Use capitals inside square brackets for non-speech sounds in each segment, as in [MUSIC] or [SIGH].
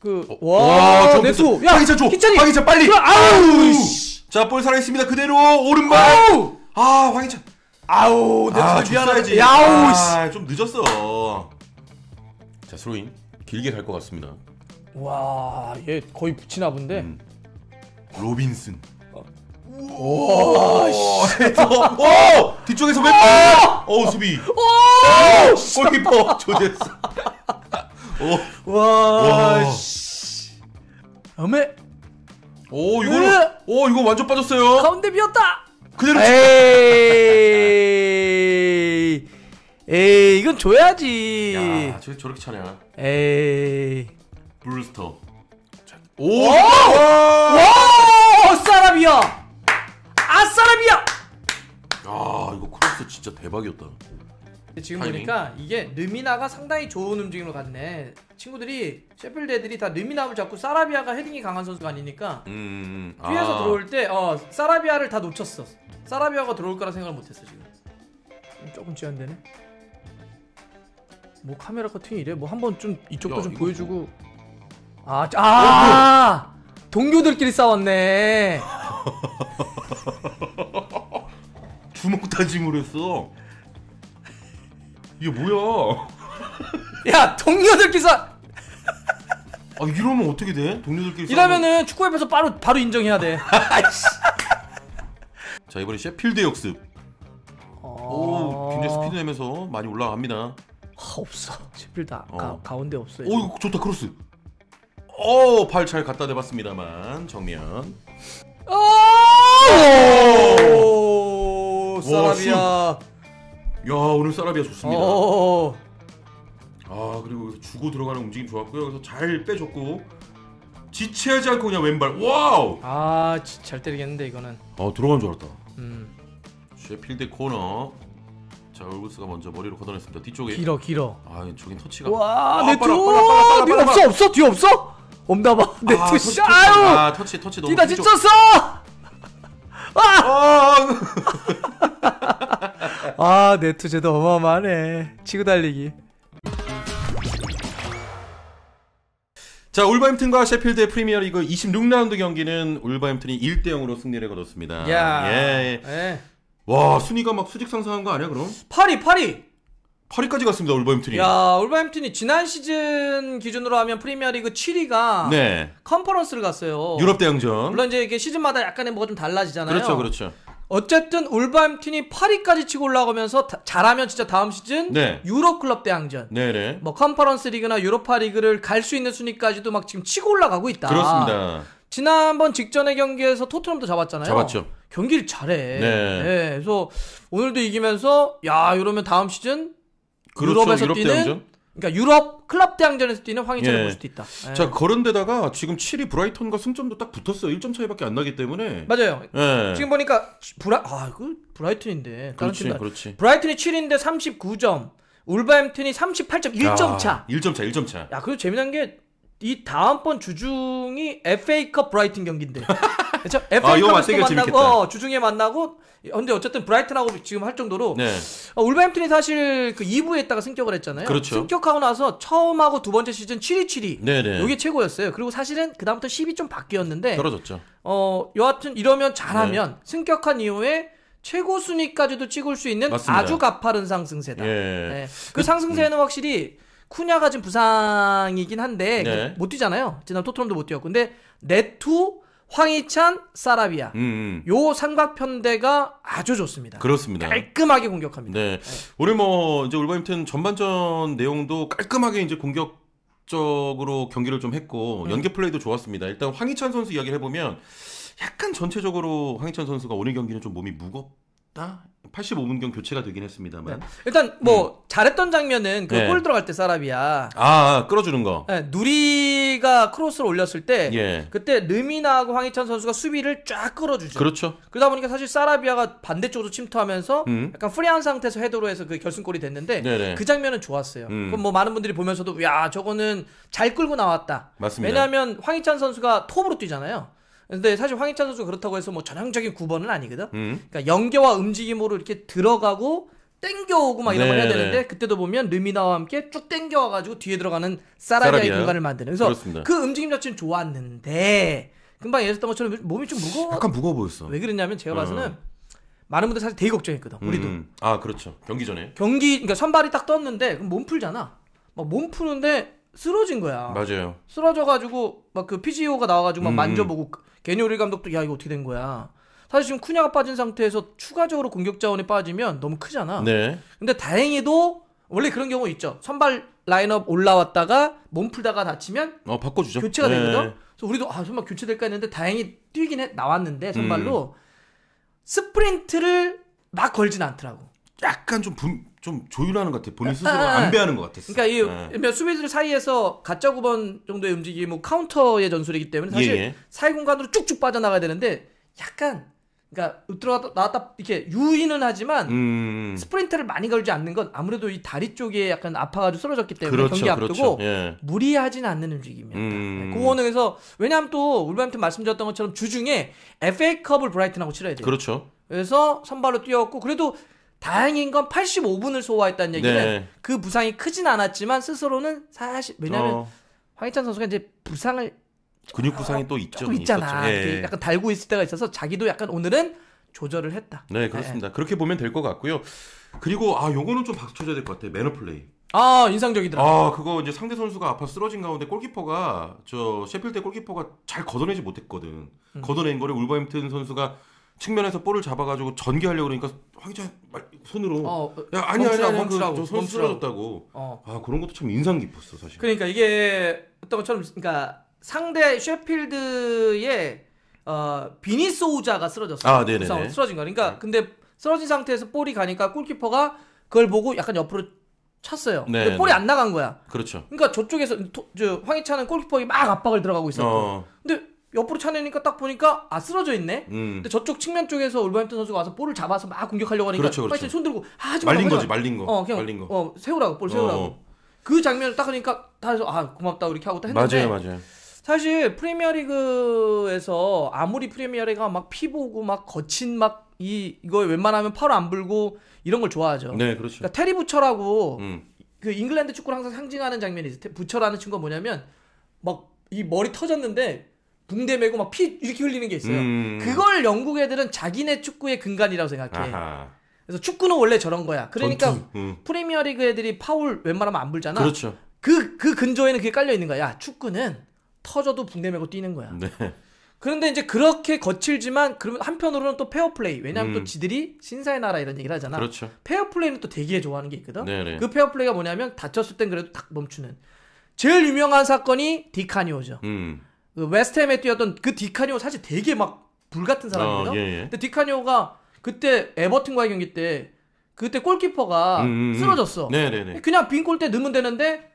그와 어, 네야황희줘 희찬이 황희 빨리 아우 자볼 살아 있습니다 그대로 오른발 아우. 아 황희찬 아우 네트 아, 미안하지 아, 야우 좀 늦었어 자 스로인 길게 갈 것 같습니다 와얘 거의 붙이나 본데 음. 로빈슨 오, 쉐 뒤쪽에서 왼발. 아! 어 수비. 오, 골키퍼 조제스. 와. 와. 씨. 오 이거. 으! 오 이거 완전 빠졌어요. 가운데 비었다. 그대로. 에이. 에이 이건 줘야지. 야, 저 저렇게 차냐. 에이. 블루스터. 오. 오! 와! 사람이야. 아사람이야. 아 이거 크로스 진짜 대박이었다. 지금 타이밍. 보니까 이게 르미나가 상당히 좋은 움직임을 갖네 친구들이 셰필드 애들이 다 르미나를 잡고 사라비아가 헤딩이 강한 선수가 아니니까 음, 음, 음. 아. 뒤에서 들어올 때 어, 사라비아를 다 놓쳤어 사라비아가 들어올 거라 생각을 못했어 지금 조금 지연되네 뭐 카메라 커팅이 이래? 뭐 한번 좀 이쪽도 야, 좀 보여주고 아아 뭐... 아, 아! 동료들끼리 싸웠네 [LAUGHS] 주먹 다짐을 했어 이게 뭐야? 야 동료들끼사 아 이러면 어떻게 돼? 동료들끼리 이러면은 축구협에서 바로 바로 인정해야 돼. 자 이번에 셰필드 역습. 오 굉장히 스피드 내면서 많이 올라갑니다. 아, 없어. 셰필드 아, 어. 가, 운데 없어. 이제. 좋다 크로스. 어발 잘 갖다 대봤습니다만 정면. 오! 오! 오! 사라비아. 야 오늘 사라이아 좋습니다. 어어. 어, 어. 아 그리고 여기서 주고 들어가는 움직임 좋았고요. 그래서 잘 빼줬고 지체하지 않고 그냥 왼발. 와우. 아 잘 때리겠는데 이거는. 어 아, 들어간 줄 알았다. 음. 셰필드 코너. 자 울브스가 먼저 머리로 걷어냈습니다. 뒤쪽에. 길어 길어. 아 저긴 터치가. 와내 투. 뒤 없어 없어 뒤 없어. 엄나봐 내 투. 아, 아 터치 터치 너무. 뛰다 지쳤어. 아. 아! 아! 아, 네트제도 어마어마하네. 치고 달리기. 자, 울버햄튼과 셰필드의 프리미어 리그 26라운드 경기는 울버햄튼이 1대 0으로 승리를 거뒀습니다. 야. 예. 예. 와, 순위가 막 수직 상승한 거 아니야, 그럼? 파리, 파리. 8위까지 갔습니다 울버햄튼이. 야 울버햄튼이 지난 시즌 기준으로 하면 프리미어리그 7위가 네. 컨퍼런스를 갔어요. 유럽 대항전. 물론 이제 이게 시즌마다 약간의 뭐가 좀 달라지잖아요. 그렇죠, 그렇죠. 어쨌든 울버햄튼이 8위까지 치고 올라가면서 다, 잘하면 진짜 다음 시즌 네. 유럽 클럽 대항전, 네네. 뭐 컨퍼런스 리그나 유로파 리그를 갈 수 있는 순위까지도 막 지금 치고 올라가고 있다. 그렇습니다. 지난번 직전의 경기에서 토트넘도 잡았잖아요. 잡았죠. 경기를 잘해. 네. 네. 그래서 오늘도 이기면서 야 이러면 다음 시즌 그렇죠, 유럽에서 유럽 뛰는 대항전? 그러니까 유럽 클럽 대항전에서 뛰는 황희찬을 예. 볼 수도 있다. 예. 자 그런데다가 지금 7위 브라이턴과 승점도 딱 붙었어요. 1점 차이밖에 안 나기 때문에 맞아요. 예. 지금 보니까 브라 아그 브라이튼인데 그렇지, 그렇지. 브라이튼이 7위인데 39점. 울버햄튼이 38점 1점 야, 차. 1점 차, 1점 차. 야, 그리고 재미난 게이 다음번 주중이 FA컵 브라이튼 경기인데. [LAUGHS] 그렇죠? FA컵에서 아, 만나고 어, 주중에 만나고 근데 어쨌든 브라이튼하고 지금 할 정도로 네. 어, 울버햄튼이 사실 그 2부에 있다가 승격을 했잖아요. 그렇죠. 승격하고 나서 처음 하고 두 번째 시즌 7위 7위. 네네. 이게 최고였어요. 그리고 사실은 그다음부터 10이 좀 바뀌었는데 떨어졌죠. 어, 여하튼 이러면 잘하면 네. 승격한 이후에 최고 순위까지도 찍을 수 있는 맞습니다. 아주 가파른 상승세다. 예. 네. 그, 그 상승세는 음. 확실히 쿠냐가 지금 부상이긴 한데 네. 못 뛰잖아요. 지난 토트넘도 못 뛰었고 근데 네투 황희찬, 사라비아. 음. 음. 요 삼각편대가 아주 좋습니다. 그렇습니다. 깔끔하게 공격합니다. 네. 네. 오늘 뭐 이제 울버햄튼 전반전 내용도 깔끔하게 이제 공격 적으로 경기를 좀 했고 음. 연계 플레이도 좋았습니다. 일단 황희찬 선수 이야기를 해보면 약간 전체적으로 황희찬 선수가 오늘 경기는 좀 몸이 무겁 했다. 85분경 교체가 되긴 했습니다만. 네. 일단 뭐 음. 잘했던 장면은 그골 네. 들어갈 때 사라비야. 아 끌어주는 거. 네, 누리가 크로스를 올렸을 때 예. 그때 르미나하고 황희찬 선수가 수비를 쫙 끌어주죠. 그렇죠. 그러다 보니까 사실 사라비아가 반대쪽으로 침투하면서 음. 약간 프리한 상태에서 헤드로 해서 그 결승골이 됐는데 네네. 그 장면은 좋았어요. 음. 그럼 뭐 많은 분들이 보면서도 야 저거는 잘 끌고 나왔다. 맞습니다. 왜냐하면 황희찬 선수가 톱으로 뛰잖아요. 근데 사실 황희찬 선수 그렇다고 해서 뭐 전형적인 9번은 아니거든. 음. 그러니까 연계와 움직임으로 이렇게 들어가고 땡겨오고 막 이런 걸 해야 네, 네. 되는데 그때도 보면 르미나와 함께 쭉 땡겨와가지고 뒤에 들어가는 사라비아의 공간을 만드는. 그래서 그렇습니다. 그 움직임 자체는 좋았는데 금방 예기했던 것처럼 몸이 좀 무거워. 약간 무거워 보였어. 왜 그랬냐면 제가 어. 봐서는 음. 많은 분들 사실 되게 걱정했거든. 우리도. 음, 음. 아 그렇죠. 경기 전에. 경기 그러니까 선발이 딱 떴는데 그럼 몸 풀잖아. 막 몸 푸는데 쓰러진 거야. 맞아요. 쓰러져가지고 막 그 PGO가 나와가지고 막 음. 만져보고 개니리 그 감독도 야 이거 어떻게 된 거야. 사실 지금 쿠냐가 빠진 상태에서 추가적으로 공격 자원이 빠지면 너무 크잖아. 네. 근데 다행히도 원래 그런 경우 있죠. 선발 라인업 올라왔다가 몸 풀다가 다치면 어 바꿔주죠. 교체가 네. 되거든. 그래서 우리도 아 정말 교체될까 했는데 다행히 뛰긴 해, 나왔는데 선발로 음. 스프린트를 막 걸진 않더라고. 약간 좀 분, 좀 조율하는 것 같아. 본인 아, 스스로 아, 아. 안배하는 것 같았어. 그러니까 이몇 네. 예. 수비들 사이에서 가짜 9번 정도의 움직임뭐 카운터의 전술이기 때문에 사실 예, 예. 사이 공간으로 쭉쭉 빠져나가야 되는데 약간 그러니까 들어갔다 나왔다 이렇게 유인은 하지만 음, 음. 스프린트를 많이 걸지 않는 건 아무래도 이 다리 쪽에 약간 아파가지고 쓰러졌기 때문에 그렇죠, 경기 앞두고 그렇죠. 예. 무리하진 않는 움직임입니다. 음. 그거는 네, 그래서 음. 왜냐하면 또 울버햄튼 말씀드렸던 것처럼 주중에 FA컵을 브라이튼하고 치러야 돼요. 그렇죠. 그래서 선발로 뛰었고 그래도 다행인 건 85분을 소화했다는 얘기는 네. 그 부상이 크진 않았지만 스스로는 사실 왜냐하면 어. 황희찬 선수가 이제 부상을 근육 부상이 어, 또 있죠. 있잖아. 예. 약간 달고 있을 때가 있어서 자기도 약간 오늘은 조절을 했다. 네 그렇습니다. 예. 그렇게 보면 될 것 같고요. 그리고 아 요거는 좀 박수 쳐줘야 될 것 같아요. 매너 플레이. 아 인상적이더라. 아 그거 이제 상대 선수가 아파 쓰러진 가운데 골키퍼가 저 셰필드 골키퍼가 잘 걷어내지 못했거든. 음. 걷어낸 거를 울버햄튼 선수가 측면에서 볼을 잡아가지고 전개하려고 그러니까 황희찬 손으로 어, 어, 야 아니 아니 아니 그손 쓰러졌다고 어. 아 그런 것도 참 인상 깊었어 사실 그러니까 이게 어떤 것처럼 그러니까 상대 셰필드의 어, 비니소우자가 쓰러졌어 아, 그 쓰러진 거 그러니까 네. 근데 쓰러진 상태에서 볼이 가니까 골키퍼가 그걸 보고 약간 옆으로 찼어요 네, 근데 볼이 네. 안 나간 거야 그렇죠 그러니까 저쪽에서 도, 저, 황희찬은 골키퍼에막 압박을 들어가고 있었고 어. 근데 옆으로 차내니까 딱 보니까 아 쓰러져 있네. 음. 근데 저쪽 측면 쪽에서 울버햄튼 선수가 와서 볼을 잡아서 막 공격하려고 하니까 그렇죠, 그렇죠. 손 들고 아, 하지 말린 거지 말린 거. 어, 그냥, 말린 거. 어, 세우라고 볼 세우라고. 어. 어. 그 장면을 딱 하니까 다해아 고맙다 이렇게 하고 딱 했는데 맞아요, 맞아요. 사실 프리미어리그에서 아무리 프리미어리가 막 피보고 막 거친 막 이 이거 웬만하면 팔을안 불고 이런 걸 좋아하죠. 네, 그렇죠. 그러니까 테리 부처라고 음. 그 잉글랜드 축구를 항상 상징하는 장면이 있어요. 부처라는 친구가 뭐냐면 막 이 머리 터졌는데 붕대 메고 막 피 이렇게 흘리는 게 있어요. 음. 그걸 영국 애들은 자기네 축구의 근간이라고 생각해. 아하. 그래서 축구는 원래 저런 거야. 그러니까 음. 프리미어리그 애들이 파울 웬만하면 안 불잖아. 그렇죠. 그, 그근조에는 그게 깔려 있는 거야. 야, 축구는 터져도 붕대 메고 뛰는 거야. 네. 그런데 이제 그렇게 거칠지만 그러면 한편으로는 또 페어플레이 왜냐하면 음. 또 지들이 신사의 나라 이런 얘기를 하잖아 그렇죠. 페어플레이는 또 되게 좋아하는 게 있거든 네네. 네. 그 페어플레이가 뭐냐면 다쳤을 땐 그래도 딱 멈추는 제일 유명한 사건이 디카니오죠 음. 그 웨스트햄에 뛰었던 그디카뇨 사실 되게 막 불같은 사람이거든요. 어, 예, 예. 근데 디카뇨가 그때 에버튼과의 경기 때 그때 골키퍼가 음, 음, 음. 쓰러졌어. 네네네. 네, 네. 그냥 빈 골대 넣으면 되는데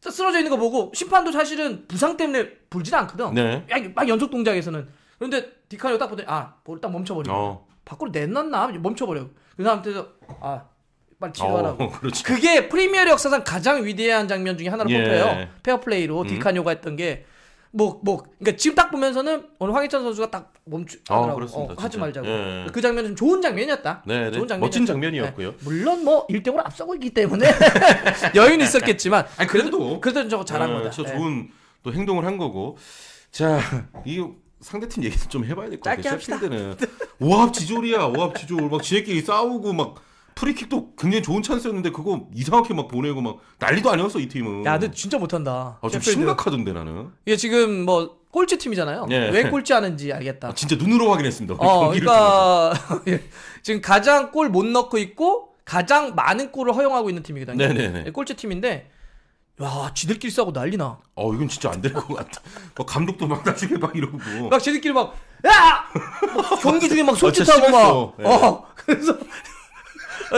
쓰러져 있는 거 보고 심판도 사실은 부상 때문에 불진 않거든. 네. 막 연속 동작에서는. 그런데 디카뇨오딱 보더니 아, 볼을 딱 멈춰버려. 어. 밖으로 내놨나? 멈춰버려. 그 사람한테서 아, 빨리 치료하라고. 어, [LAUGHS] 그게프리미어 역사상 가장 위대한 장면 중에 하나로 예. 꼽혀요. 페어플레이로 음. 디카뇨가 했던 게 뭐, 뭐, 그러니까 지금 딱 보면서는 오늘 황희찬 선수가 딱 멈추, 아, 라고 그렇습니다, 어, 하지 말자고. 예, 예, 그 장면은 좋은 장면이었다. 네, 네. 좋은 장면. 멋진 장면이었고요. 네. 물론 뭐 1등으로 앞서고 있기 때문에 [LAUGHS] 여유는 있었겠지만. 아니, 그래도. 그래도 저거 잘한 예, 거다. 저 좋은 또 행동을 한 거고. 자, 이 상대팀 얘기도 좀 해봐야 될 것 같아요. 짧게 합시다. 때는 [LAUGHS] 오합 지졸이야, 오합 지졸. 막 지네끼리 싸우고 막. 프리킥도 굉장히 좋은 찬스였는데 그거 이상하게 막 보내고 막 난리도 아니었어 이 팀은. 야, 근데 진짜 못한다. 아, 좀 심각하던데 나는. 이게 지금 뭐 꼴찌 팀이잖아요. 예. 왜 꼴찌 하는지 알겠다. 아, 진짜 눈으로 확인했습니다. 어, 그러니까 [LAUGHS] 지금 가장 골 못 넣고 있고 가장 많은 골을 허용하고 있는 팀이거든요. 네네네. 예, 꼴찌 팀인데 와, 지들끼리 싸고 우 난리나. 어, 이건 진짜 안 될 것 같아. 막 감독도 막 나중에 막 이러고. 막 지들끼리 막, 야! 경기 중에 막 아, 솔직하고 막. 네. 어, 예. 그래서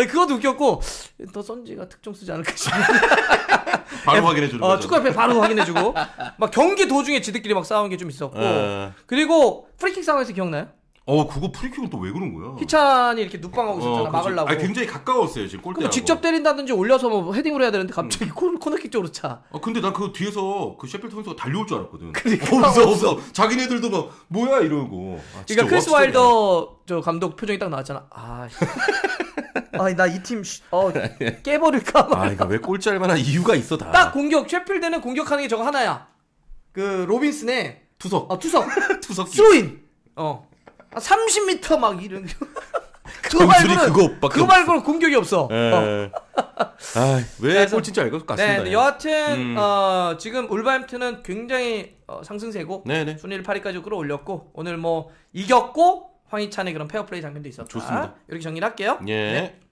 그것도 웃겼고 더 선지가 특정 쓰지 않을까 싶어. [LAUGHS] 바로 예, 확인해 주는 아, 거죠. 축구협회 바로 확인해 주고 막 경기 도중에 지들끼리 막싸우게좀 있었고 에. 예. 그리고 프리킥 상황에서 기억나요? 어 그거 프리킥은 또 왜 그런 거야? 희찬이 이렇게 눕방하고 어, 있었잖아 어, 막으려고. 아 굉장히 가까웠어요 지금 골대. 직접 때린다든지 올려서 뭐 헤딩으로 해야 되는데 갑자기 음. 코너킥 쪽으로 차. 아 근데 난 그 뒤에서 그 셰필드 선수가 달려올 줄 알았거든. 그러니까 어, 없어 없어. 자기네들도 막 뭐야 이러고. 아, 그러니까 크리스 와일더 저 감독 표정이 딱 나왔잖아. 아. 아니 나이팀 어, 깨버릴까 봐. 아 이거 왜 꼴찌할 만한 이유가 있어 다. 딱 공격 셰필드는 공격하는 게 저거 하나야. 그 로빈슨의 투석. 어 투석. [LAUGHS] 투석. 스로인. 어. 30m 막 이런. [LAUGHS] 그거 말고는 그거, 그거 그 말고는 공격이 없어. 예. 어. 아왜 꼴찌인지 알것 같습니다. 네, 여하튼 음. 어, 지금 울버햄튼은 굉장히 어, 상승세고 네네. 네. 순위를 8위까지 끌어올렸고 오늘 뭐 이겼고 황희찬의 그런 페어플레이 장면도 있었다. 좋습니다. 이렇게 정리할게요. 예. 네.